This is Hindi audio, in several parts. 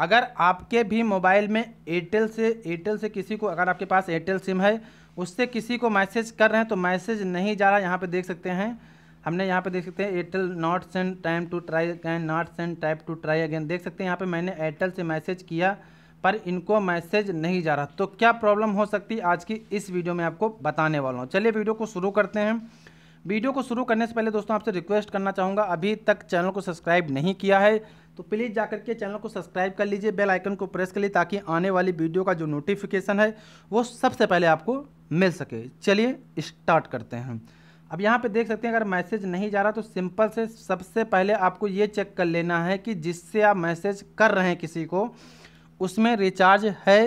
अगर आपके भी मोबाइल में एयरटेल से एयरटेल से किसी को अगर आपके पास एयरटेल सिम है उससे किसी को मैसेज कर रहे हैं तो मैसेज नहीं जा रहा यहाँ पे देख सकते हैं हमने यहाँ पे देख सकते हैं Airtel not send time to try again not send type to try again देख सकते हैं यहाँ पे मैंने एयरटेल से मैसेज किया पर इनको मैसेज नहीं जा रहा तो क्या प्रॉब्लम हो सकती आज की इस वीडियो में आपको बताने वाला हूँ चलिए वीडियो को शुरू करते हैं वीडियो को शुरू करने से पहले दोस्तों आपसे रिक्वेस्ट करना चाहूँगा अभी तक चैनल को सब्सक्राइब नहीं किया है तो प्लीज़ जाकर के चैनल को सब्सक्राइब कर लीजिए बेल आइकन को प्रेस कर लीजिए ताकि आने वाली वीडियो का जो नोटिफिकेशन है वो सबसे पहले आपको मिल सके चलिए स्टार्ट करते हैं अब यहाँ पे देख सकते हैं अगर मैसेज नहीं जा रहा तो सिंपल से सबसे पहले आपको ये चेक कर लेना है कि जिससे आप मैसेज कर रहे हैं किसी को उसमें रिचार्ज है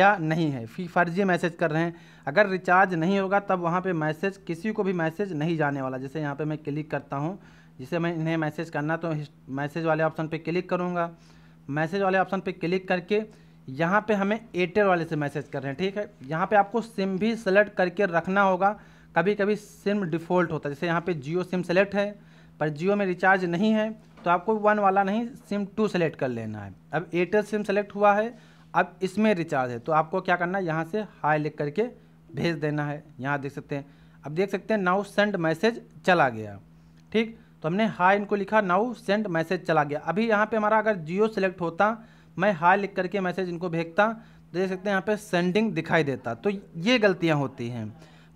या नहीं है फी फर्जी मैसेज कर रहे हैं अगर रिचार्ज नहीं होगा तब वहाँ पे मैसेज किसी को भी मैसेज नहीं जाने वाला जैसे यहाँ पे मैं क्लिक करता हूँ जिसे मैं इन्हें मैसेज करना तो मैसेज वाले ऑप्शन पे क्लिक करूँगा मैसेज वाले ऑप्शन पे क्लिक करके यहाँ पे हमें एयरटेल वाले से मैसेज कर रहे हैं ठीक है यहाँ पे आपको सिम भी सेलेक्ट करके रखना होगा कभी कभी सिम डिफ़ॉल्ट होता है जैसे यहाँ पे जियो सिम सेलेक्ट है पर जियो में रिचार्ज नहीं है तो आपको वन वाला नहीं सिम टू सेलेक्ट कर लेना है अब एयरटेल सिम सेलेक्ट हुआ है अब इसमें रिचार्ज है तो आपको क्या करना है यहाँ से हाई लिख करके भेज देना है यहाँ देख सकते हैं अब देख सकते हैं नाउ सेंड मैसेज चला गया ठीक तो हमने हाई इनको लिखा नाउ सेंड मैसेज चला गया अभी यहाँ पे हमारा अगर जियो सेलेक्ट होता मैं हाई लिख करके मैसेज इनको भेजता तो देख सकते हैं यहाँ पे सेंडिंग दिखाई देता तो ये गलतियाँ होती हैं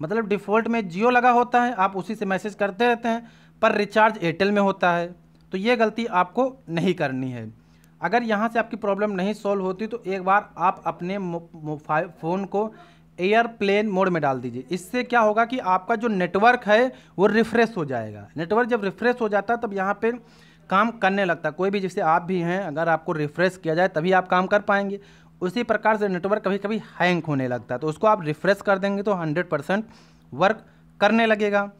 मतलब डिफ़ॉल्ट में जियो लगा होता है आप उसी से मैसेज करते रहते हैं पर रिचार्ज एयरटेल में होता है तो ये गलती आपको नहीं करनी है अगर यहाँ से आपकी प्रॉब्लम नहीं सॉल्व होती तो एक बार आप अपने फ़ोन को एयरप्लेन मोड में डाल दीजिए इससे क्या होगा कि आपका जो नेटवर्क है वो रिफ्रेश हो जाएगा नेटवर्क जब रिफ्रेश हो जाता है तब यहाँ पर काम करने लगता है कोई भी जैसे आप भी हैं अगर आपको रिफ्रेश किया जाए तभी आप काम कर पाएंगे उसी प्रकार से नेटवर्क कभी कभी हैंग होने लगता है तो उसको आप रिफ्रेश कर देंगे तो हंड्रेड परसेंट वर्क करने लगेगा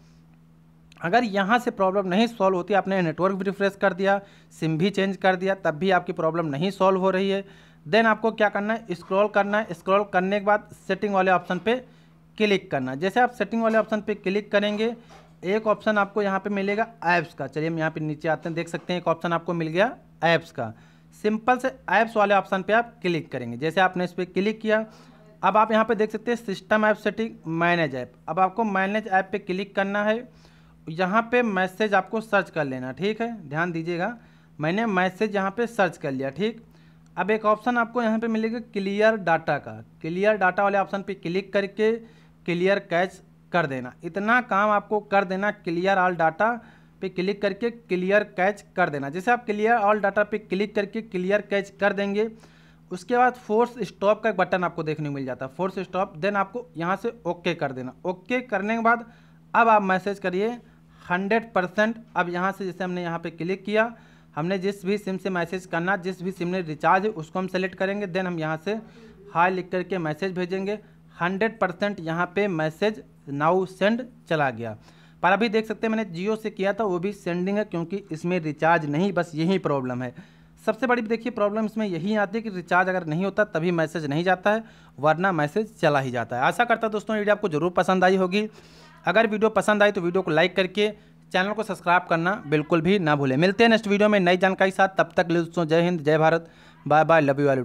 अगर यहाँ से प्रॉब्लम नहीं सॉल्व होती आपने नेटवर्क भी रिफ्रेश कर दिया सिम भी चेंज कर दिया तब भी आपकी प्रॉब्लम नहीं सॉल्व हो रही है देन आपको क्या करना है स्क्रॉल करना है स्क्रॉल करने के बाद सेटिंग वाले ऑप्शन पे क्लिक करना जैसे आप सेटिंग वाले ऑप्शन पे क्लिक करेंगे एक ऑप्शन आपको यहाँ पे मिलेगा ऐप्स का चलिए हम यहाँ पे नीचे आते हैं देख सकते हैं एक ऑप्शन आपको मिल गया ऐप्स का सिंपल से ऐप्स वाले ऑप्शन पे आप क्लिक करेंगे जैसे आपने इस पर क्लिक किया अब आप यहाँ पे देख सकते हैं system app setting manage app अब आपको मैनेज ऐप पर क्लिक करना है यहाँ पर मैसेज आपको सर्च कर लेना ठीक है ध्यान दीजिएगा मैंने मैसेज यहाँ पर सर्च कर लिया ठीक अब एक ऑप्शन आपको यहाँ पे मिलेगा क्लियर डाटा का क्लियर डाटा वाले ऑप्शन पे क्लिक करके क्लियर कैच कर देना इतना काम आपको कर देना क्लियर ऑल डाटा पे क्लिक करके क्लियर कैच कर देना जैसे आप क्लियर ऑल डाटा पे क्लिक करके क्लियर कैच कर देंगे उसके बाद फोर्स स्टॉप का एक बटन आपको देखने को मिल जाता है फोर्स स्टॉप देन आपको यहाँ से ओके कर देना ओके करने के बाद अब आप मैसेज करिए हंड्रेड परसेंट अब यहाँ से जैसे हमने यहाँ पे क्लिक किया हमने जिस भी सिम से मैसेज करना जिस भी सिम ने रिचार्ज है उसको हम सेलेक्ट करेंगे देन हम यहाँ से हाई लिख करके मैसेज भेजेंगे हंड्रेड परसेंट यहाँ पर मैसेज नाउ सेंड चला गया पर अभी देख सकते हैं मैंने जियो से किया था वो भी सेंडिंग है क्योंकि इसमें रिचार्ज नहीं बस यही प्रॉब्लम है सबसे बड़ी देखिए प्रॉब्लम इसमें यही आती है कि रिचार्ज अगर नहीं होता तभी मैसेज नहीं जाता है वरना मैसेज चला ही जाता है आशा करता दोस्तों वीडियो आपको जरूर पसंद आई होगी अगर वीडियो पसंद आई तो वीडियो को लाइक करके चैनल को सब्सक्राइब करना बिल्कुल भी ना भूलें मिलते हैं नेक्स्ट वीडियो में नई जानकारी के साथ तब तक ले दोस्तों जय हिंद जय Bharat bye bye love you all